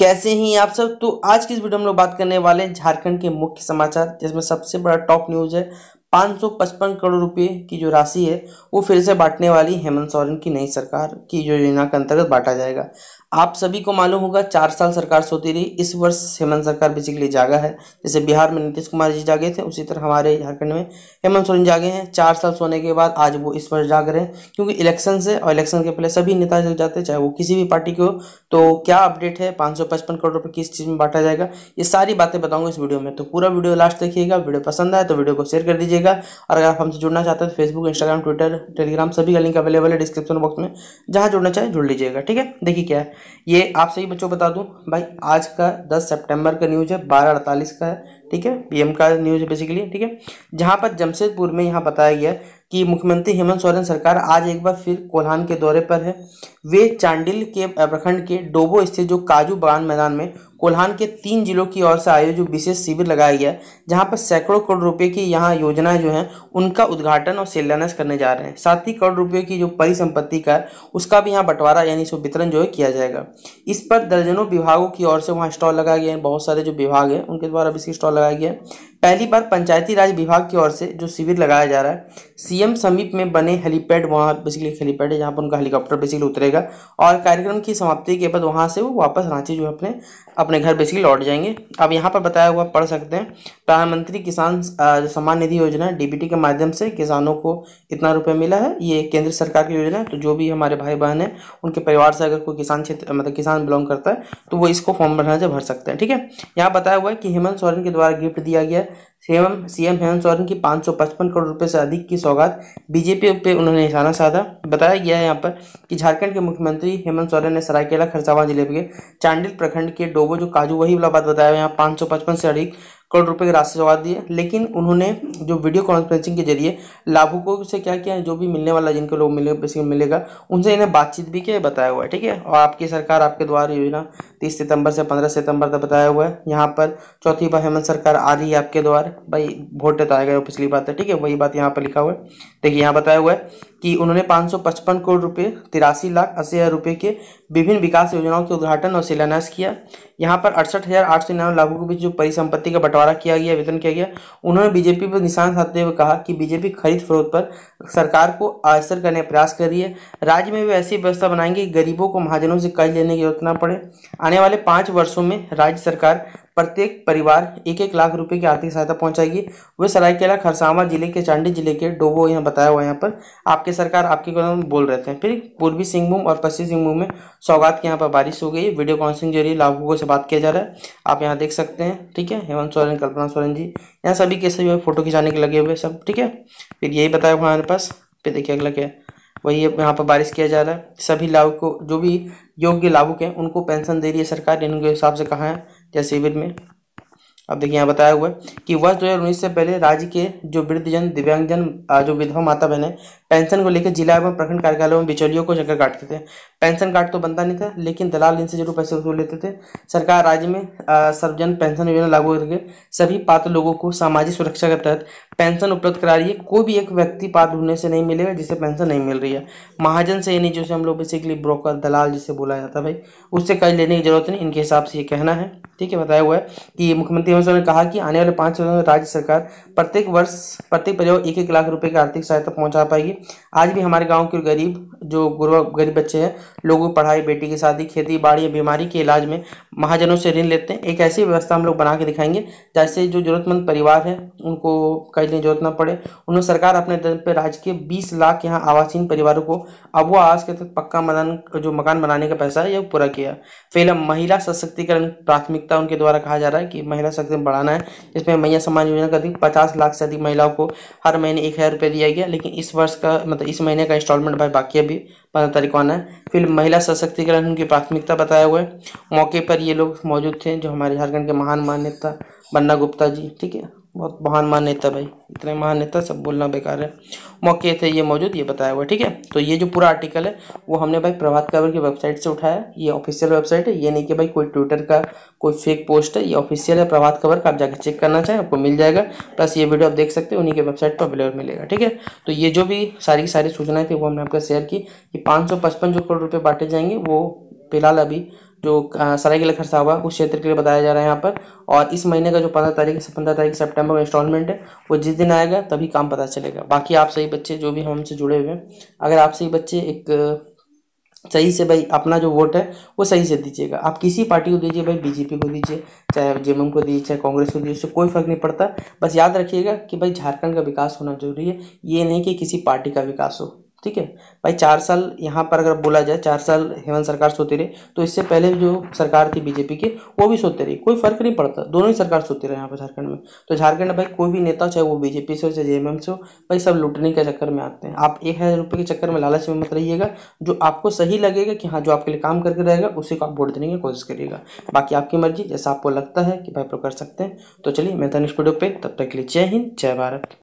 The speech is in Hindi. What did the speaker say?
कैसे हैं आप सब तो आज की इस वीडियो में लोग बात करने वाले हैं झारखंड के मुख्य समाचार जिसमें सबसे बड़ा टॉप न्यूज़ है 555 करोड़ रुपए की जो राशि है वो फिर से बांटने वाली हेमंत सोरेन की नई सरकार की जो योजना के अंतर्गत बांटा जाएगा आप सभी को मालूम होगा चार साल सरकार सोती रही इस वर्ष हेमंत सरकार बेसिकली जागा है जैसे बिहार में नीतीश कुमार जी जागे थे उसी तरह हमारे झारखंड में हेमंत सोरेन जागे हैं चार साल सोने के बाद आज वो इस वर्ष जाग रहे हैं क्योंकि इलेक्शन से और इलेक्शन के पहले सभी नेता चल जाते हैं चाहे वो किसी भी पार्टी के हो तो क्या अपडेट है पाँच करोड़ रुपये किस चीज़ में बांटा जाएगा ये सारी बातें बताऊँगा इस वीडियो में तो पूरा वीडियो लास्ट देखिएगा वीडियो पसंद आए तो वीडियो को शेयर कर दीजिएगा और अगर आप हमसे जुड़ना चाहते हैं तो फेसबुक इंस्टाग्राम ट्विटर टेलीग्राम सभी का लिंक अवेलेबल है डिस्क्रिप्शन बॉक्स में जहाँ जुड़ना चाहे जुड़ लीजिएगा ठीक है देखिए क्या है ये आप सही बच्चों बता दूं भाई आज का 10 सितंबर का न्यूज़ है बारह अड़तालीस का है ठीक है पीएम का न्यूज़ है बेसिकली ठीक है जहां पर जमशेदपुर में यहां बताया गया कि मुख्यमंत्री हेमंत सोरेन सरकार आज एक बार फिर कोल्हान के दौरे पर है वे चांडिल के प्रखंड के डोबो स्थित जो काजू बगान मैदान में कोल्हान के तीन जिलों की ओर से आयोजित विशेष शिविर लगाया गया जहां पर सैकड़ों करोड़ रुपए की यहाँ योजनाएं जो हैं उनका उद्घाटन और शिलान्यास करने जा रहे हैं साथ ही करोड़ रुपये की जो परिसंपत्ति का है उसका भी यहाँ बंटवारा यानी इसको वितरण जो है किया जाएगा इस पर दर्जनों विभागों की ओर से वहाँ स्टॉल लगाया गया है बहुत सारे जो विभाग हैं उनके द्वारा इसकी स्टॉल लगाया गया है पहली बार पंचायती राज विभाग की ओर से जो शिविर लगाया जा रहा है सीएम समीप में बने हेलीपैड वहाँ बेसिकली हेलीपैड है जहाँ पर उनका हेलीकॉप्टर बेसिकली उतरेगा और कार्यक्रम की समाप्ति के बाद वहाँ से वो वापस रांची जो है अपने अपने घर बेसिकली लौट जाएंगे अब यहाँ पर बताया हुआ पढ़ सकते हैं प्रधानमंत्री किसान सम्मान निधि योजना है के माध्यम से किसानों को इतना रुपये मिला है ये केंद्र सरकार की योजना है तो जो भी हमारे भाई बहन हैं उनके परिवार से अगर कोई किसान क्षेत्र मतलब किसान बिलोंग करता है तो वो इसको फॉर्म भरना से भर सकते हैं ठीक है यहाँ बताया हुआ है कि हेमंत सोरेन के द्वारा गिफ्ट दिया गया सीएम सीएम हेमंत सोरेन की 555 करोड़ रुपए से अधिक की सौगात बीजेपी पे उन्होंने निशाना साधा बताया गया है यहाँ पर कि झारखंड के मुख्यमंत्री हेमंत सोरेन ने सरायकेला खरसावां जिले के चांडिल प्रखंड के डोबो जो काजू वही वाला बात बताया यहाँ पाँच से अधिक करोड़ रुपए के राशि संवार दिए लेकिन उन्होंने जो वीडियो कॉन्फ्रेंसिंग के जरिए लाभुकों से क्या किया है जो भी मिलने वाला जिनके लोग मिले मिलेगा उनसे इन्हें बातचीत भी किया बताया हुआ है ठीक है और आपकी सरकार आपके द्वार योजना तीस सितंबर से पंद्रह सितंबर तक बताया हुआ है यहाँ पर चौथी बार हेमंत सरकार आ रही है आपके द्वारा भाई वोट बताया गया पिछली बात है ठीक है वही बात यहाँ पर लिखा हुआ है देखिए यहाँ बताया हुआ है कि उन्होंने पाँच करोड़ रुपए तिरासी लाख अस्सी हज़ार रुपये के विभिन्न विकास योजनाओं के उद्घाटन और शिलान्यास किया यहाँ पर अड़सठ हज़ार आठ सौ निन्यानवे लाभों के बीच जो परिसंपत्ति का बंटवारा द्वारा किया गया वेतन किया गया उन्होंने बीजेपी पर निशान साधते हुए कहा कि बीजेपी खरीद फरोत पर सरकार को असर करने का प्रयास कर रही है राज्य में भी ऐसी व्यवस्था बनाएंगे गरीबों को महाजनों से कर्ज लेने की जरूरत न पड़े आने वाले पाँच वर्षों में राज्य सरकार प्रत्येक परिवार एक एक लाख रुपए की आर्थिक सहायता पहुंचाएगी वे सरायकेला खरसावा जिले के चांडी जिले के डोबो यहाँ बताया हुआ है यहाँ पर आपके सरकार आपके कदम बोल रहे थे फिर पूर्वी सिंहभूम और पश्चिम सिंहभूम में सौगात के यहाँ पर बारिश हो गई वीडियो कॉन्फ्रेंस जरिए लाभुकों से बात किया जा रहा है आप यहाँ देख सकते हैं ठीक है हेमंत सोरेन कल्पना सोरेन जी यहाँ सभी के सभी फोटो खिंचाने के लगे हुए सब ठीक है फिर यही बताया हुआ हमारे पास फिर देखिए अगला क्या है वही यहाँ पर बारिश किया जा रहा है सभी लाभ को जो भी योग्य लाभुक हैं उनको पेंशन दे रही है सरकार इनके हिसाब से कहा है या शिविर में अब देखिए यहाँ बताया हुआ है कि वर्ष दो हज़ार उन्नीस से पहले राज्य के जो वृद्धजन दिव्यांगजन जो विधवा माता बहन है पेंशन को लेकर जिला एवं प्रखंड कार्यालयों में बिचौलियों को चक्कर काटते थे पेंशन कार्ड तो बनता नहीं था लेकिन दलाल इनसे जरूर पैसे वसूल लेते थे सरकार राज्य में सर्वजन पेंशन योजना लागू करके सभी पात्र लोगों को सामाजिक सुरक्षा के तहत पेंशन उपलब्ध करा रही है कोई भी एक व्यक्ति पात्र होने से नहीं मिलेगा जिसे पेंशन नहीं मिल रही है महाजन से यानी जैसे हम लोग बेसिकली ब्रोकर दलाल जिसे बोला जाता है भाई उससे कर्ज लेने की जरूरत नहीं इनके हिसाब से ये कहना है ठीक है बताया हुआ है कि मुख्यमंत्री हेमंत ने कहा कि आने वाले पाँच वर्षों में राज्य सरकार प्रत्येक वर्ष प्रत्येक परिवार एक एक लाख रुपए की आर्थिक सहायता पहुंचा पाएगी आज भी हमारे गांव के गरीब जो गरीब बच्चे हैं लोगों की पढ़ाई बेटी की शादी खेती बाड़ी या बीमारी के इलाज में महाजनों से ऋण लेते हैं एक ऐसी व्यवस्था हम लोग बना के दिखाएंगे जैसे जो जरूरतमंद परिवार है उनको कहीं जरूरत ना पड़े उन्होंने सरकार अपने दर पर राज्य के बीस लाख यहाँ आवासीन परिवारों को अब आवास के तहत पक्का मकान जो मकान बनाने का पैसा है यह पूरा किया फिलहाल महिला सशक्तिकरण प्राथमिकता उनके द्वारा कहा जा रहा है कि महिला सशक्तिकरण बढ़ाना है इसमें महिला सम्मान योजना का अधिक पचास लाख से अधिक महिलाओं को हर महीने एक हज़ार रुपये दिया गया लेकिन इस वर्ष का मतलब इस महीने का इंस्टॉलमेंट भाई बाकी अभी पंद्रह तारीख को आना है फिर महिला सशक्तिकरण उनकी प्राथमिकता बताया हुआ है मौके पर ये लोग मौजूद थे जो हमारे झारखंड के महान मान्यता बन्ना गुप्ता जी ठीक है बहुत महान महान नेता भाई इतने महान नेता सब बोलना बेकार है मौके थे ये मौजूद ये बताया हुआ ठीक है तो ये जो पूरा आर्टिकल है वो हमने भाई प्रभात खबर की वेबसाइट से उठाया ये ऑफिशियल वेबसाइट है ये नहीं कि भाई कोई ट्विटर का कोई फेक पोस्ट है ये ऑफिशियल है प्रभात खबर का आप जाकर चेक करना चाहें आपको मिल जाएगा प्लस ये वीडियो आप देख सकते हो उन्हीं के वेबसाइट पर अवेलेबल मिलेगा ठीक है तो ये जो भी सारी की सारी सूचनाएं थी वो हमने आपका शेयर की कि पाँच जो करोड़ रुपये बांटे जाएंगे वो फिलहाल अभी जो सरायकेला खरसावा उस क्षेत्र के लिए बताया जा रहा है यहाँ पर और इस महीने का जो पंद्रह तारीख से पंद्रह तारीख सेप्टेम्बर में इंस्टॉलमेंट है वो जिस दिन आएगा तभी काम पता चलेगा बाकी आप सही बच्चे जो भी हमसे जुड़े हुए हैं अगर आप सही बच्चे एक सही से भाई अपना जो वोट है वो सही से दीजिएगा आप किसी पार्टी को दीजिए भाई बीजेपी को दीजिए चाहे जे को दीजिए चाहे कांग्रेस को दीजिए उससे कोई फर्क नहीं पड़ता बस याद रखिएगा कि भाई झारखंड का विकास होना जरूरी है ये नहीं कि किसी पार्टी का विकास हो ठीक है भाई चार साल यहाँ पर अगर बोला जाए चार साल हेमंत सरकार सोते रहे तो इससे पहले जो सरकार थी बीजेपी की वो भी सोते रही कोई फर्क नहीं पड़ता दोनों ही सरकार सोते रहे यहाँ पर झारखंड में तो झारखंड भाई कोई भी नेता चाहे वो बीजेपी से हो चाहे जे से हो भाई सब लूटने के चक्कर में आते हैं आप एक हज़ार रुपये के चक्कर में लालच में मत रहिएगा जो आपको सही लगेगा कि हाँ जो आपके लिए काम करके रहेगा उसी को आप वोट देने की कोशिश करिएगा बाकी आपकी मर्जी जैसा आपको लगता है कि भाई आप कर सकते हैं तो चलिए मैं था नेक्स्ट वीडियो पर तब तक के लिए जय हिंद जय भारत